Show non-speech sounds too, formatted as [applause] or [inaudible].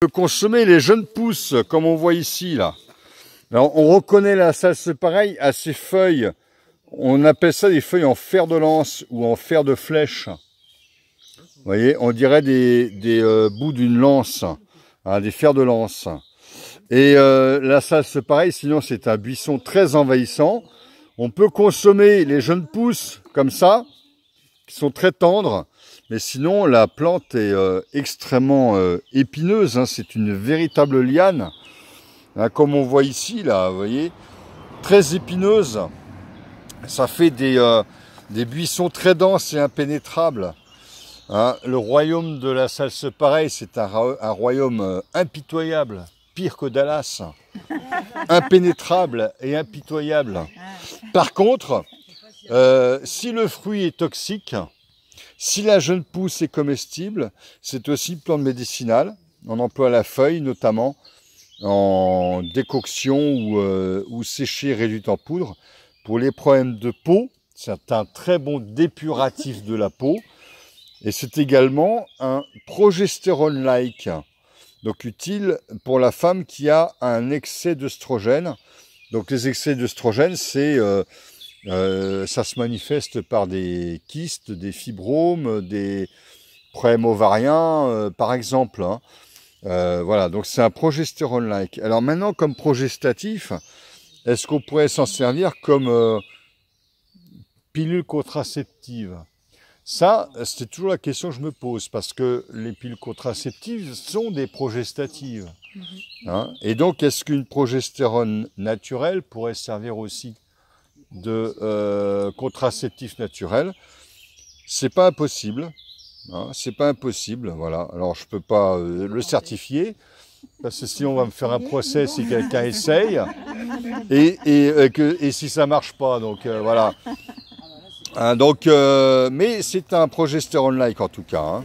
peut consommer les jeunes pousses, comme on voit ici, là. on reconnaît la salse pareil à ses feuilles. On appelle ça des feuilles en fer de lance ou en fer de flèche. Vous voyez, on dirait des, euh, bouts d'une lance, hein, des fers de lance. Et euh, la salse pareil, sinon c'est un buisson très envahissant. On peut consommer les jeunes pousses comme ça, qui sont très tendres. Mais sinon, la plante est euh, extrêmement euh, épineuse. Hein. C'est une véritable liane, hein, comme on voit ici, là, vous voyez, très épineuse. Ça fait des, euh, buissons très denses et impénétrables. Hein. Le royaume de la salse pareille, c'est un, royaume impitoyable, pire que Dallas, [laughs] impénétrable et impitoyable. Par contre, euh, si le fruit est toxique, si la jeune pousse est comestible, c'est aussi plante médicinale. On emploie la feuille notamment en décoction ou, euh, ou séchée réduite en poudre. Pour les problèmes de peau, c'est un très bon dépuratif de la peau. Et c'est également un progestérone-like, donc utile pour la femme qui a un excès d'œstrogène. Donc les excès d'œstrogène, c'est euh, euh, ça se manifeste par des kystes, des fibromes, des problèmes ovariens, euh, par exemple. Hein. Euh, voilà, donc c'est un progestérone-like. Alors maintenant, comme progestatif, est-ce qu'on pourrait s'en servir comme pilule contraceptive Ça, c'est toujours la question que je me pose, parce que les pilules contraceptives sont des progestatives. Mhm. Hein. Et donc, est-ce qu'une progestérone naturelle pourrait servir aussi de euh, contraceptifs naturels. C'est pas impossible. Hein, c'est pas impossible, voilà. Alors je peux pas euh, le certifier, parce que si on va me faire un procès si quelqu'un essaye, et, et, euh, que, et, si ça marche pas, donc voilà. Ah, bah hein, donc, mais c'est un progestérone-like en tout cas. Hein.